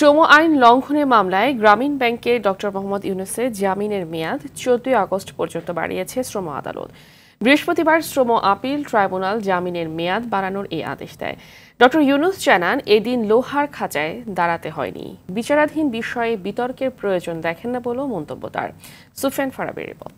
শ্রম আইন লঙ্ঘনের মামলায় গ্রামীণ ব্যাংকে ডক্টর মোহাম্মদ ইউনুসের জামিনের মেয়াদ চোদ্দই আগস্ট পর্যন্ত বাড়িয়েছে শ্রম আদালত বৃহস্পতিবার শ্রম আপিল ট্রাইব্যুনাল জামিনের মেয়াদ বাড়ানোর এই আদেশ দেয় ডক্টর ইউনুস জানান এদিন লোহার খাঁচায় দাঁড়াতে হয়নি বিচারাধীন বিষয়ে বিতর্কের প্রয়োজন দেখেন না বলেও মন্তব্য তার সুফেন ফারাবের রিপোর্ট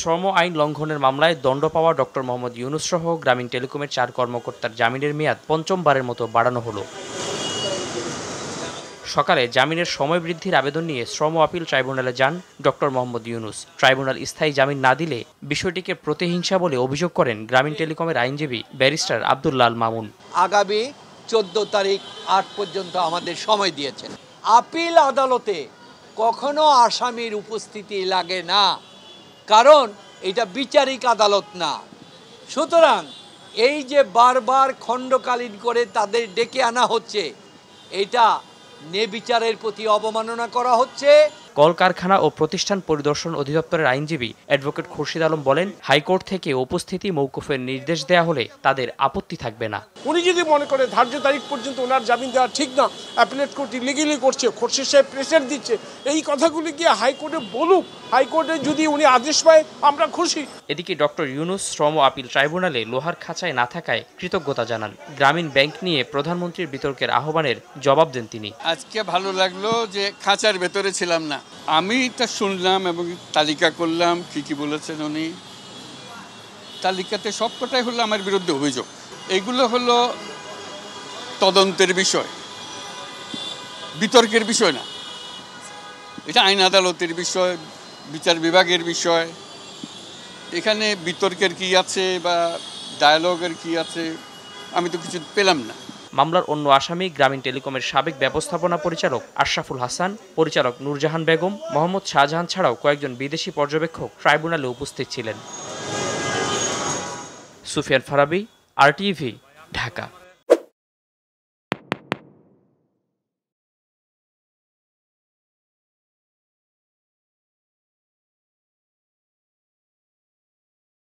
শ্রম আইন লঙ্ঘনের মামলায় দণ্ড পাওয়া ডক্টর মোহাম্মদ ইউনুস সহ গ্রামীণ টেলিকমের চার কর্মকর্তার জামিনের মেয়াদ পঞ্চমবারের মতো বাড়ানো হলো সকালে জামিনের সময় বৃদ্ধির আবেদন নিয়ে শ্রম আপিল ট্রাইব্যুনালে যান ডক্টর মোহাম্মদ ইউনুস ট্রাইব্যুনাল স্থায়ী জামিন না দিলে বিষয়টিকে প্রতিহিংসা বলে অভিযোগ করেন গ্রামীণ টেলিকমের আইনজীবী ব্যারিস্টার আব্দুল্লাল মামুন আগামী চোদ্দ তারিখ আট পর্যন্ত আমাদের সময় দিয়েছেন আপিল আদালতে কখনো আসামির উপস্থিতি লাগে না কারণ এটা বিচারিক আদালত না সুতরাং এই যে বারবার খণ্ডকালীন করে তাদের ডেকে আনা হচ্ছে এটা নেবিচারের প্রতি অবমাননা করা হচ্ছে কলকারখানা ও প্রতিষ্ঠান পরিদর্শন অধিদপ্তরের আইনজীবী অ্যাডভোকেট খুরশিদ আলম বলেন হাইকোর্ট থেকে উপস্থিতি মৌকুফের নির্দেশ দেয়া হলে তাদের আপত্তি থাকবে না উনি যদি মনে করে ধার্য তারিখ পর্যন্ত ওনার জামিন দেওয়া ঠিক না অ্যাপিলেট কোর্ট ইলিগেলি করছে খুরশিদ সাহেব প্রেসার দিচ্ছে এই কথাগুলি গিয়ে হাইকোর্টে বলুক হাইকোর্টে যদি উনি আদেশ পায় আমরা খুশি এদিকে ডক্টর ইউনুস শ্রম আপিল ট্রাইব্যুনালে লোহার খাঁচায় না থাকায় কৃতজ্ঞতা জানান গ্রামীণ ব্যাংক নিয়ে প্রধানমন্ত্রীর বিতর্কের আহ্বানের জবাব দেন তিনি আজকে ভালো লাগলো যে খাঁচার ভেতরে ছিলাম না আমি এটা শুনলাম এবং তালিকা করলাম কি কি বলেছেন উনি তালিকাতে সবকটাই হলো আমার বিরুদ্ধে অভিযোগ এগুলো হলো তদন্তের বিষয় বিতর্কের বিষয় না এটা আইন আদালতের বিষয় বিচার বিভাগের বিষয় এখানে বিতর্কের কি আছে বা ডায়ালগের কি আছে আমি তো কিছু পেলাম না মামলার অন্য আসামি গ্রামীণ টেলিকমের সাবেক ব্যবস্থাপনা পরিচালক আশরাফুল হাসান পরিচালক নূরজাহান বেগম মোহাম্মদ শাহজাহান ছাড়াও কয়েকজন বিদেশি পর্যবেক্ষক ট্রাইব্যুনালে উপস্থিত ছিলেন সুফিয়ান ফারাবি আরটিভি ঢাকা